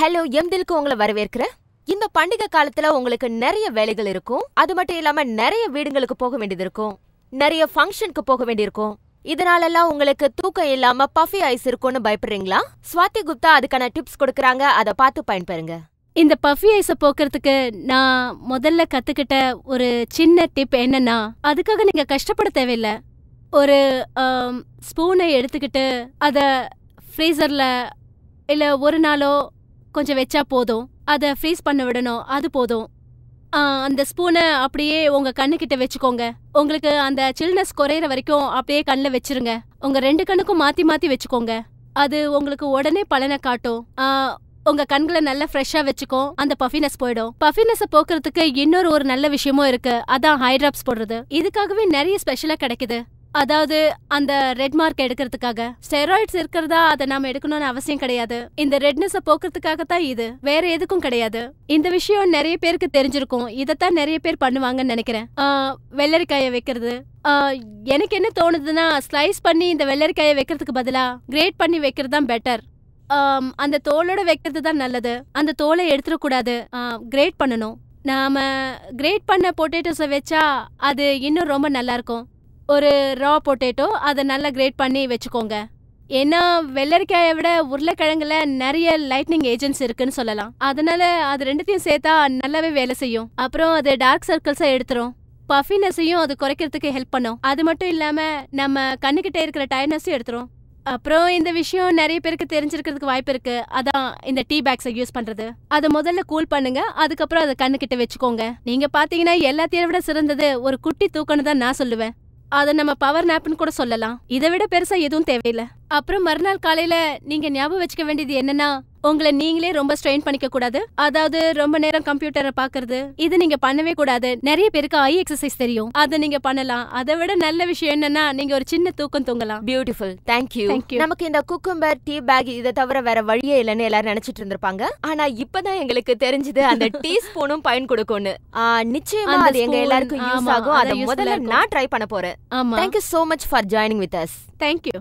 hello எம்தில்க்கு உங்களை வரவேற்கிறேன் இந்த பண்டிகை காலத்துல உங்களுக்கு நிறைய வேலைகள் இருக்கும் அது மட்டும் இல்லாம நிறைய வீடுங்களுக்கு போக வேண்டியது இருக்கும் நிறைய ஃபங்க்ஷனுக்கு போக வேண்டியிருக்கும் இதனாலெல்லாம் உங்களுக்கு தூக்கம் இல்லாம பஃபி ஐஸ் இருக்கும்னு பயப்படுறீங்களா ஸ்வாதி குப்தா அதுக்கான டிப்ஸ் கொடுக்கறாங்க அதை பார்த்து பயன்பெறுங்க இந்த பஃபி ஐஸ போக்குறதுக்கு நான் முதல்ல கத்துக்கிட்ட ஒரு சின்ன டிப் என்னன்னா அதுக்காக நீங்க கஷ்டப்பட தேவையில்ல ஒரு ஸ்பூனை எடுத்துக்கிட்டு அதை ஃப்ரீசர்ல இல்ல ஒரு நாளோ கொஞ்சம் வெச்சா போதும் அதை ஃப்ரீஸ் பண்ண விடணும் அது போதும் அந்த ஸ்பூனை அப்படியே உங்க கண்ணுக்கிட்ட வச்சுக்கோங்க உங்களுக்கு அந்த சில்னஸ் குறையிற வரைக்கும் அப்படியே கண்ணில் வச்சிருங்க உங்க ரெண்டு கண்ணுக்கும் மாத்தி மாத்தி வச்சுக்கோங்க அது உங்களுக்கு உடனே பலனை காட்டும் உங்க கண்களை நல்லா ஃப்ரெஷ்ஷா வச்சுக்கும் அந்த பஃபினஸ் போயிடும் பஃபினஸ் போக்குறதுக்கு இன்னொரு ஒரு நல்ல விஷயமும் இருக்கு அதான் ஹைட்ராப்ஸ் போடுறது இதுக்காகவே நிறைய ஸ்பெஷலா கிடைக்குது அதாவது அந்த ரெட் மார்க் எடுக்கிறதுக்காக ஸ்டெராய்ட்ஸ் இருக்கிறதா அதை நாம எடுக்கணும்னு அவசியம் கிடையாது இந்த ரெட்னஸ போக்குறதுக்காக தான் இது வேற எதுக்கும் கிடையாது இந்த விஷயம் நிறைய பேருக்கு தெரிஞ்சிருக்கும் இதத்தான் நிறைய பேர் பண்ணுவாங்கன்னு நினைக்கிறேன் வெள்ளரிக்காயை வைக்கிறது எனக்கு என்ன தோணுதுன்னா ஸ்லைஸ் பண்ணி இந்த வெள்ளரிக்காயை வைக்கிறதுக்கு பதிலா கிரேட் பண்ணி வைக்கிறது தான் பெட்டர் அந்த தோலோட வைக்கிறது தான் நல்லது அந்த தோலை எடுத்துடக்கூடாது கிரேட் பண்ணணும் நாம கிரேட் பண்ண பொட்டேட்டோஸை வச்சா அது இன்னும் ரொம்ப நல்லா இருக்கும் ஒரு ரா பொட்டேட்டோ அதை நல்லா கிரேட் பண்ணி வச்சுக்கோங்க ஏன்னா வெள்ளரிக்காயை விட உருளைக்கிழங்குல நிறைய லைட்னிங் ஏஜென்ட்ஸ் இருக்குன்னு சொல்லலாம் அதனால அது ரெண்டுத்தையும் சேர்த்தா நல்லாவே வேலை செய்யும் அப்புறம் அது டார்க் சர்க்கிள்ஸை எடுத்துரும் பஃபினஸையும் அது குறைக்கிறதுக்கு ஹெல்ப் பண்ணும் அது மட்டும் இல்லாமல் நம்ம கண்ணுக்கிட்டே இருக்கிற டயர்னஸும் எடுத்துரும் அப்புறம் இந்த விஷயம் நிறைய பேருக்கு தெரிஞ்சிருக்கிறதுக்கு வாய்ப்பு இருக்கு அதான் இந்த டீ பேக்ஸை யூஸ் பண்றது அதை முதல்ல கூல் பண்ணுங்க அதுக்கப்புறம் அதை கண்ணுக்கிட்ட வச்சுக்கோங்க நீங்க பாத்தீங்கன்னா எல்லாத்தையும் விட சிறந்தது ஒரு குட்டி தூக்கணும் தான் நான் சொல்லுவேன் அதை நம்ம பவர் நாப்னு கூட சொல்லலாம் இதை விட பெருசா எதுவும் தேவையில்லை அப்புறம் மறுநாள் காலையில நீங்க ஞாபகம் வச்சுக்க வேண்டியது என்னன்னா உங்களை நீங்களே ரொம்ப ஸ்ட்ரெயின் பண்ணிக்க கூடாது அதாவது ரொம்ப நேரம் கம்ப்யூட்டரை பாக்குறது இது நீங்க பண்ணவே கூடாது நிறைய பேருக்கு ஐ எக்ஸசைஸ் தெரியும் அதை நீங்க பண்ணலாம் அதை விட நல்ல விஷயம் என்னன்னா நீங்க ஒரு சின்ன தூக்கம் தூங்கலாம் பியூட்டிஃபுல் தேங்க்யூ தேங்க்யூ நமக்கு இந்த குக்கும்பர் டீ பேக் இதை தவிர வேற வழியே இல்லைன்னு எல்லாரும் நினைச்சிட்டு இருந்திருப்பாங்க ஆனா இப்பதான் எங்களுக்கு தெரிஞ்சது அந்த டீ ஸ்பூனும் பயன் கொடுக்கும்னு நிச்சயமா அது எங்க எல்லாருக்கும் யூஸ் ஆகும் அதை முதல்ல நான் ட்ரை பண்ண போறேன் thank you so much for joining with us thank you